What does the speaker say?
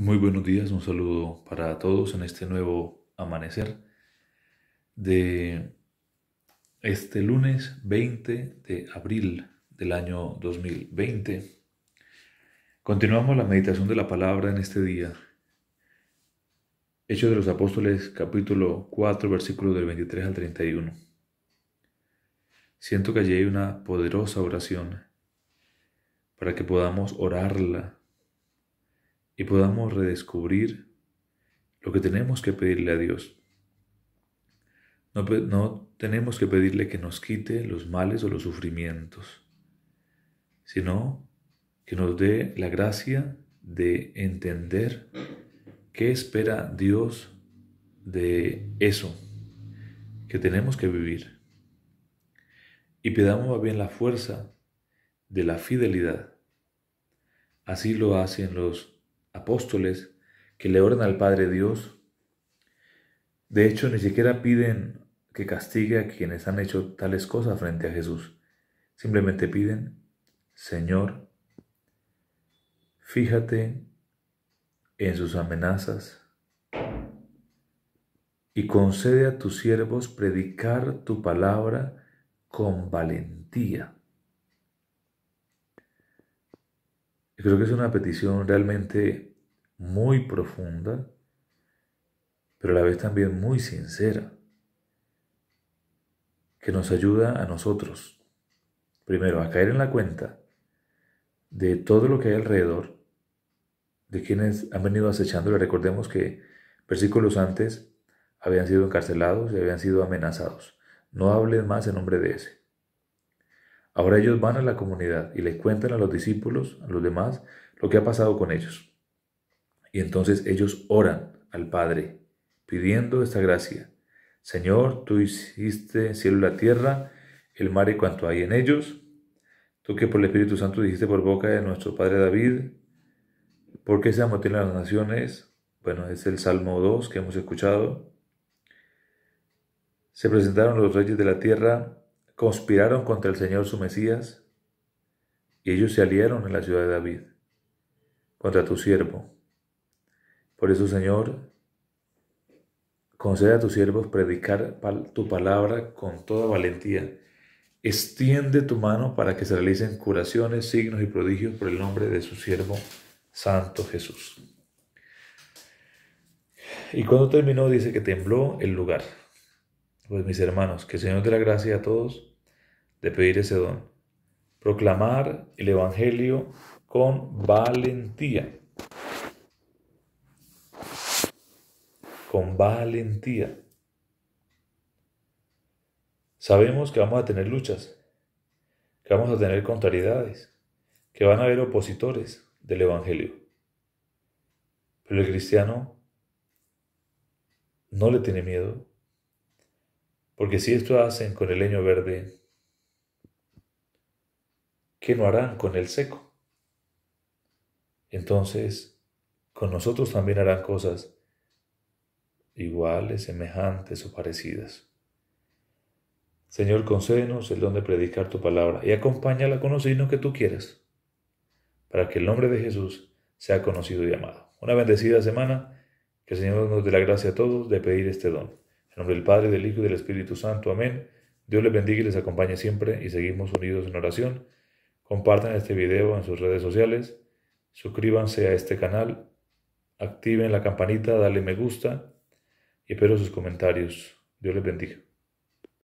Muy buenos días, un saludo para todos en este nuevo amanecer de este lunes 20 de abril del año 2020. Continuamos la meditación de la palabra en este día. Hechos de los Apóstoles capítulo 4 versículo del 23 al 31. Siento que allí hay una poderosa oración para que podamos orarla y podamos redescubrir lo que tenemos que pedirle a Dios. No, tenemos que pedirle que nos quite los males o los sufrimientos, sino que nos dé la gracia de entender qué espera Dios de eso que tenemos que vivir. Y pidamos bien la fuerza de la fidelidad. Así lo hacen los apóstoles que le ordenan al Padre Dios. De hecho, ni siquiera piden que castigue a quienes han hecho tales cosas frente a Jesús. Simplemente piden, Señor, fíjate en sus amenazas y concede a tus siervos predicar tu palabra con valentía. Yo creo que es una petición realmente muy profunda, pero a la vez también muy sincera, que nos ayuda a nosotros, primero, a caer en la cuenta de todo lo que hay alrededor, de quienes han venido acechándole. Recordemos que versículos antes habían sido encarcelados y habían sido amenazados. No hablen más en nombre de ese. Ahora ellos van a la comunidad y les cuentan a los discípulos, a los demás, lo que ha pasado con ellos. Y entonces ellos oran al Padre, pidiendo esta gracia. Señor, tú hiciste cielo y la tierra, el mar y cuanto hay en ellos. Tú que por el Espíritu Santo dijiste por boca de nuestro Padre David, ¿por qué se amotinan las naciones? Bueno, es el Salmo 2 que hemos escuchado. Se presentaron los reyes de la tierra conspiraron contra el Señor su Mesías, y ellos se aliaron en la ciudad de David contra tu siervo. Por eso, Señor, concede a tus siervos predicar tu palabra con toda valentía. Extiende tu mano para que se realicen curaciones, signos y prodigios por el nombre de su siervo Santo Jesús. Y cuando terminó, dice que tembló el lugar. Pues mis hermanos, que el Señor dé la gracia a todos de pedir ese don. Proclamar el Evangelio con valentía. Con valentía. Sabemos que vamos a tener luchas, que vamos a tener contrariedades, que van a haber opositores del Evangelio. Pero el cristiano no le tiene miedo porque si esto hacen con el leño verde, ¿qué no harán con el seco? Entonces, con nosotros también harán cosas iguales, semejantes o parecidas. Señor, concédenos el don de predicar tu palabra y acompáñala con los signos que tú quieras, para que el nombre de Jesús sea conocido y amado. Una bendecida semana, que el Señor nos dé la gracia a todos de pedir este don. En nombre del Padre, del Hijo y del Espíritu Santo. Amén. Dios les bendiga y les acompañe siempre y seguimos unidos en oración. Compartan este video en sus redes sociales, suscríbanse a este canal, activen la campanita, dale me gusta y espero sus comentarios. Dios les bendiga.